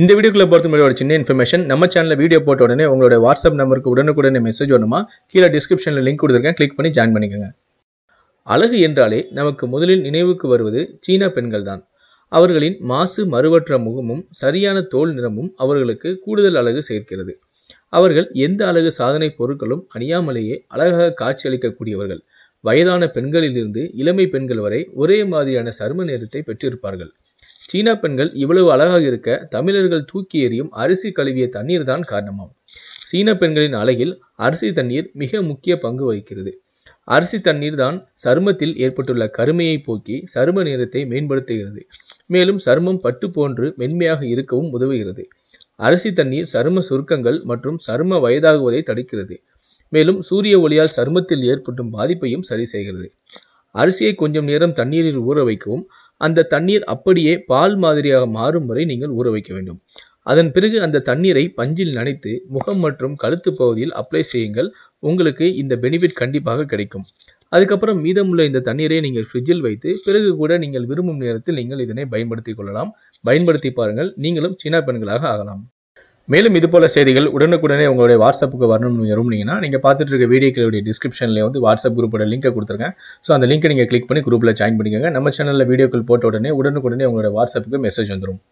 இந்த வீடியோக்குள்ள பொறுத்த மாதிரி ஒரு சின்ன இன்ஃபர்மேஷன் நம்ம சேனலில் வீடியோ போட்ட உடனே உங்களோட வாட்ஸ்அப் நம்பருக்கு உடனுக்குடனே மெசேஜ் வரணுமா கீழே டிஸ்கிரிப்ஷனில் லிங்க் கொடுத்துருக்கேன் கிளிக் பண்ணி ஜாயின் பண்ணிக்கோங்க அழகு என்றாலே நமக்கு முதலில் நினைவுக்கு வருவது சீன பெண்கள் தான் அவர்களின் மாசு மறுவற்ற முகமும் சரியான தோல் நிறமும் அவர்களுக்கு கூடுதல் அழகு சேர்க்கிறது அவர்கள் எந்த அழகு சாதனை பொருட்களும் அணியாமலேயே அழகாக காட்சியளிக்கக்கூடியவர்கள் வயதான பெண்களிலிருந்து இளமை பெண்கள் வரை ஒரே மாதிரியான சரும நேரத்தை பெற்றிருப்பார்கள் சீன பெண்கள் இவ்வளவு அழகாக இருக்க தமிழர்கள் தூக்கி எறியும் அரிசி கழுவிய தண்ணீர் தான் காரணமாம் சீன பெண்களின் அழகில் அரிசி தண்ணீர் மிக முக்கிய பங்கு வகிக்கிறது அரிசி தண்ணீர் தான் சருமத்தில் ஏற்பட்டுள்ள கருமையை போக்கி சரும நேரத்தை மேம்படுத்துகிறது மேலும் சருமம் பட்டு போன்று மென்மையாக இருக்கவும் உதவுகிறது அரிசி தண்ணீர் சரும சுருக்கங்கள் மற்றும் சரும வயதாகுவதை தடுக்கிறது மேலும் சூரிய ஒளியால் சருமத்தில் ஏற்படும் பாதிப்பையும் சரி செய்கிறது அரிசியை கொஞ்சம் நேரம் தண்ணீரில் ஊற வைக்கவும் அந்த தண்ணீர் அப்படியே பால் மாதிரியாக மாறும் வரை நீங்கள் ஊற வைக்க வேண்டும் அதன் பிறகு அந்த தண்ணீரை பஞ்சில் நனைத்து முகம் மற்றும் கழுத்து பகுதியில் அப்ளை செய்யுங்கள் உங்களுக்கு இந்த பெனிஃபிட் கண்டிப்பாக கிடைக்கும் அதுக்கப்புறம் மீதமுள்ள இந்த தண்ணீரை நீங்கள் ஃப்ரிட்ஜில் வைத்து பிறகு கூட நீங்கள் விரும்பும் நேரத்தில் நீங்கள் இதனை பயன்படுத்திக் கொள்ளலாம் பயன்படுத்தி பாருங்கள் நீங்களும் சீனா பெண்களாக ஆகலாம் மேலும் இது போல செய்திகள் உடனுக்குடனே உங்களுடைய வாட்ஸ்அப்புக்கு வரணும்னு விரும்புனீங்கன்னா நீங்கள் பார்த்துட்டு இருக்க வீடியோக்களுடைய டிஸ்கிரிப்ஷன்ல வந்து வாட்ஸ்அப் குரூப்போட லிங்கை கொடுத்துருக்கேன் ஸோ அந்த லிங்க் நீங்கள் கிளிக் பண்ணி குரூப்பில் ஜாயின் பண்ணிக்கோங்க நம்ம சேனலில் வீடியோக்கள் போட்ட உடனே உடனுக்குடனே உங்களுடைய வாட்ஸ்அப்புக்கு மெசேஜ் வந்துடும்